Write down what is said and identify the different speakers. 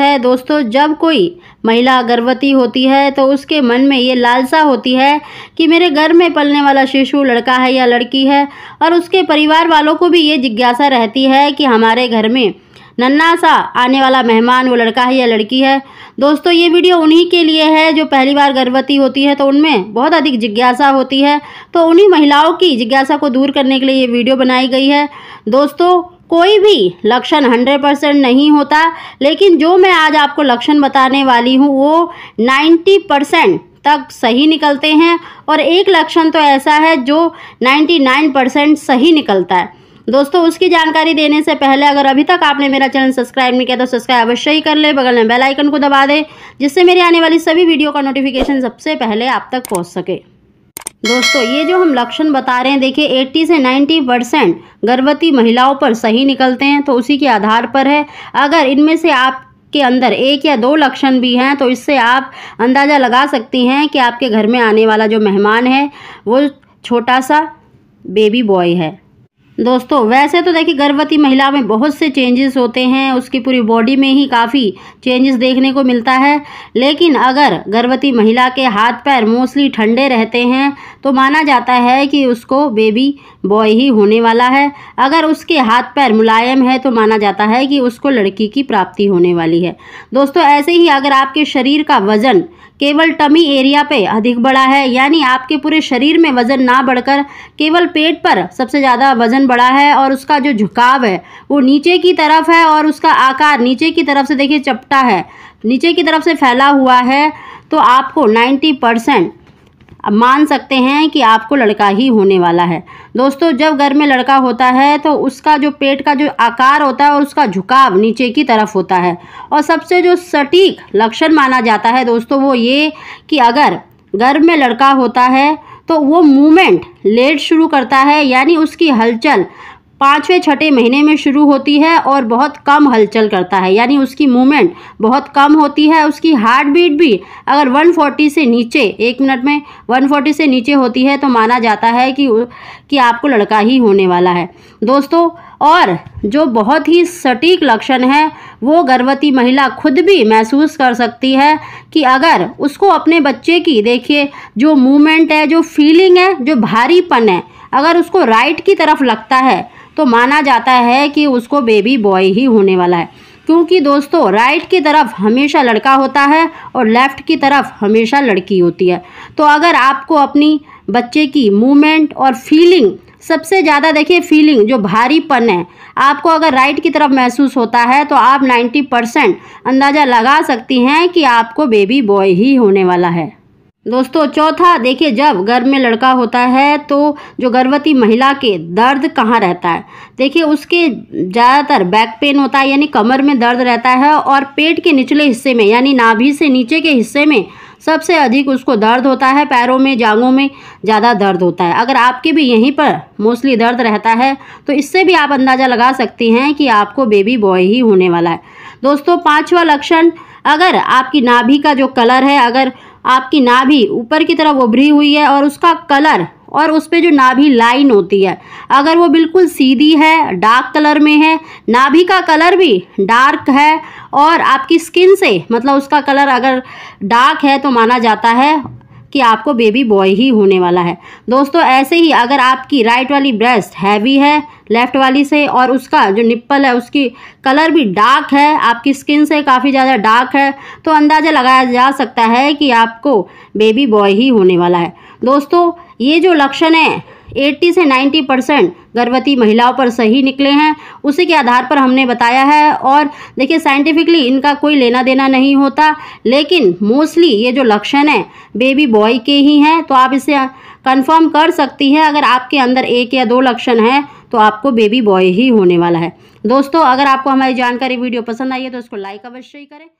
Speaker 1: है दोस्तों जब कोई महिला गर्भवती होती है तो उसके मन में ये लालसा होती है कि मेरे घर में पलने वाला शिशु लड़का है या लड़की है और उसके परिवार वालों को भी ये जिज्ञासा रहती है कि हमारे घर में नन्ना सा आने वाला मेहमान वो लड़का है या लड़की है दोस्तों ये वीडियो उन्हीं के लिए है जो पहली बार गर्भवती होती है तो उनमें बहुत अधिक जिज्ञासा होती है तो उन्हीं महिलाओं की जिज्ञासा को दूर करने के लिए ये वीडियो बनाई गई है दोस्तों कोई भी लक्षण 100 परसेंट नहीं होता लेकिन जो मैं आज आपको लक्षण बताने वाली हूँ वो 90 परसेंट तक सही निकलते हैं और एक लक्षण तो ऐसा है जो 99 परसेंट सही निकलता है दोस्तों उसकी जानकारी देने से पहले अगर अभी तक आपने मेरा चैनल सब्सक्राइब नहीं किया तो सब्सक्राइब अवश्य ही कर ले बगल में बेल आइकन को दबा दें जिससे मेरी आने वाली सभी वीडियो का नोटिफिकेशन सबसे पहले आप तक पहुंच सके दोस्तों ये जो हम लक्षण बता रहे हैं देखिए 80 से 90 परसेंट गर्भवती महिलाओं पर सही निकलते हैं तो उसी के आधार पर है अगर इनमें से आप के अंदर एक या दो लक्षण भी हैं तो इससे आप अंदाज़ा लगा सकती हैं कि आपके घर में आने वाला जो मेहमान है वो छोटा सा बेबी बॉय है दोस्तों वैसे तो देखिए गर्भवती महिला में बहुत से चेंजेस होते हैं उसकी पूरी बॉडी में ही काफ़ी चेंजेस देखने को मिलता है लेकिन अगर गर्भवती महिला के हाथ पैर मोस्टली ठंडे रहते हैं तो माना जाता है कि उसको बेबी बॉय ही होने वाला है अगर उसके हाथ पैर मुलायम है तो माना जाता है कि उसको लड़की की प्राप्ति होने वाली है दोस्तों ऐसे ही अगर आपके शरीर का वज़न केवल टमी एरिया पे अधिक बढ़ा है यानी आपके पूरे शरीर में वजन ना बढ़कर केवल पेट पर सबसे ज़्यादा वजन बढ़ा है और उसका जो झुकाव है वो नीचे की तरफ है और उसका आकार नीचे की तरफ से देखिए चपटा है नीचे की तरफ से फैला हुआ है तो आपको नाइन्टी परसेंट अब मान सकते हैं कि आपको लड़का ही होने वाला है दोस्तों जब घर में लड़का होता है तो उसका जो पेट का जो आकार होता है और उसका झुकाव नीचे की तरफ होता है और सबसे जो सटीक लक्षण माना जाता है दोस्तों वो ये कि अगर घर में लड़का होता है तो वो मूवमेंट लेट शुरू करता है यानी उसकी हलचल पाँचवें छठे महीने में शुरू होती है और बहुत कम हलचल करता है यानी उसकी मूवमेंट बहुत कम होती है उसकी हार्ट बीट भी अगर 140 से नीचे एक मिनट में 140 से नीचे होती है तो माना जाता है कि कि आपको लड़का ही होने वाला है दोस्तों और जो बहुत ही सटीक लक्षण है वो गर्भवती महिला खुद भी महसूस कर सकती है कि अगर उसको अपने बच्चे की देखिए जो मूवमेंट है जो फीलिंग है जो भारीपन है अगर उसको राइट की तरफ लगता है तो माना जाता है कि उसको बेबी बॉय ही होने वाला है क्योंकि दोस्तों राइट की तरफ हमेशा लड़का होता है और लेफ़्ट की तरफ हमेशा लड़की होती है तो अगर आपको अपनी बच्चे की मूवमेंट और फीलिंग सबसे ज़्यादा देखिए फीलिंग जो भारीपन है आपको अगर राइट की तरफ महसूस होता है तो आप 90 परसेंट अंदाज़ा लगा सकती हैं कि आपको बेबी बॉय ही होने वाला है दोस्तों चौथा देखिए जब गर्भ में लड़का होता है तो जो गर्भवती महिला के दर्द कहाँ रहता है देखिए उसके ज़्यादातर बैक पेन होता है यानी कमर में दर्द रहता है और पेट के निचले हिस्से में यानी नाभि से नीचे के हिस्से में सबसे अधिक उसको दर्द होता है पैरों में जांघों में ज़्यादा दर्द होता है अगर आपके भी यहीं पर मोस्टली दर्द रहता है तो इससे भी आप अंदाज़ा लगा सकती हैं कि आपको बेबी बॉय ही होने वाला है दोस्तों पाँचवा लक्षण अगर आपकी नाभि का जो कलर है अगर आपकी नाभि ऊपर की तरफ उभरी हुई है और उसका कलर और उस पर जो नाभि लाइन होती है अगर वो बिल्कुल सीधी है डार्क कलर में है नाभि का कलर भी डार्क है और आपकी स्किन से मतलब उसका कलर अगर डार्क है तो माना जाता है कि आपको बेबी बॉय ही होने वाला है दोस्तों ऐसे ही अगर आपकी राइट वाली ब्रेस्ट हैवी है लेफ़्ट वाली से और उसका जो निप्पल है उसकी कलर भी डार्क है आपकी स्किन से काफ़ी ज़्यादा डार्क है तो अंदाज़ा लगाया जा सकता है कि आपको बेबी बॉय ही होने वाला है दोस्तों ये जो लक्षण है 80 से 90 परसेंट गर्भवती महिलाओं पर सही निकले हैं उसी के आधार पर हमने बताया है और देखिए साइंटिफिकली इनका कोई लेना देना नहीं होता लेकिन मोस्टली ये जो लक्षण है बेबी बॉय के ही हैं तो आप इसे कंफर्म कर सकती है अगर आपके अंदर एक या दो लक्षण हैं तो आपको बेबी बॉय ही होने वाला है दोस्तों अगर आपको हमारी जानकारी वीडियो पसंद आई है तो उसको लाइक अवश्य करें